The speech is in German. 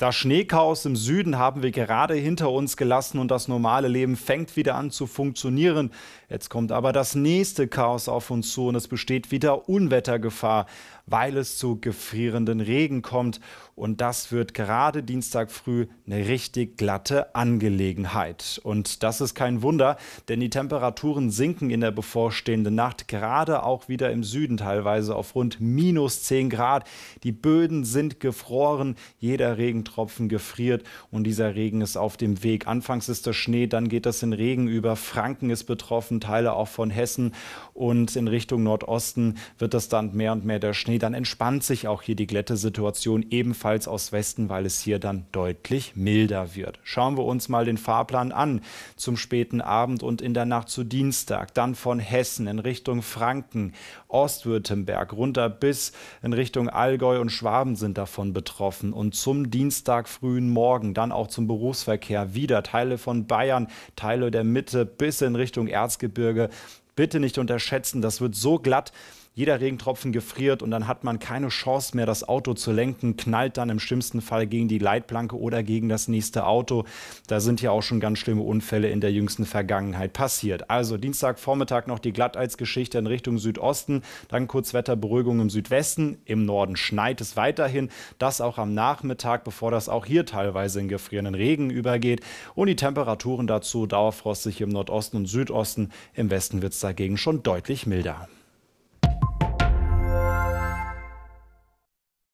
Das Schneechaos im Süden haben wir gerade hinter uns gelassen und das normale Leben fängt wieder an zu funktionieren. Jetzt kommt aber das nächste Chaos auf uns zu und es besteht wieder Unwettergefahr, weil es zu gefrierenden Regen kommt. Und das wird gerade Dienstag früh eine richtig glatte Angelegenheit. Und das ist kein Wunder, denn die Temperaturen sinken in der bevorstehenden Nacht, gerade auch wieder im Süden teilweise auf rund minus 10 Grad. Die Böden sind gefroren, jeder Regen Regentropfen, gefriert und dieser Regen ist auf dem Weg. Anfangs ist das Schnee, dann geht das in Regen über. Franken ist betroffen, Teile auch von Hessen und in Richtung Nordosten wird das dann mehr und mehr der Schnee. Dann entspannt sich auch hier die Glättesituation ebenfalls aus Westen, weil es hier dann deutlich milder wird. Schauen wir uns mal den Fahrplan an zum späten Abend und in der Nacht zu Dienstag. Dann von Hessen in Richtung Franken, Ostwürttemberg runter bis in Richtung Allgäu und Schwaben sind davon betroffen. Und zum Dienstag Dienstag frühen Morgen dann auch zum Berufsverkehr wieder. Teile von Bayern, Teile der Mitte bis in Richtung Erzgebirge bitte nicht unterschätzen. Das wird so glatt. Jeder Regentropfen gefriert und dann hat man keine Chance mehr, das Auto zu lenken, knallt dann im schlimmsten Fall gegen die Leitplanke oder gegen das nächste Auto. Da sind ja auch schon ganz schlimme Unfälle in der jüngsten Vergangenheit passiert. Also Dienstagvormittag noch die Glatteisgeschichte in Richtung Südosten, dann Kurzwetterberuhigung im Südwesten, im Norden schneit es weiterhin, das auch am Nachmittag, bevor das auch hier teilweise in gefrierenden Regen übergeht und die Temperaturen dazu dauerfrostig im Nordosten und Südosten, im Westen wird es dagegen schon deutlich milder.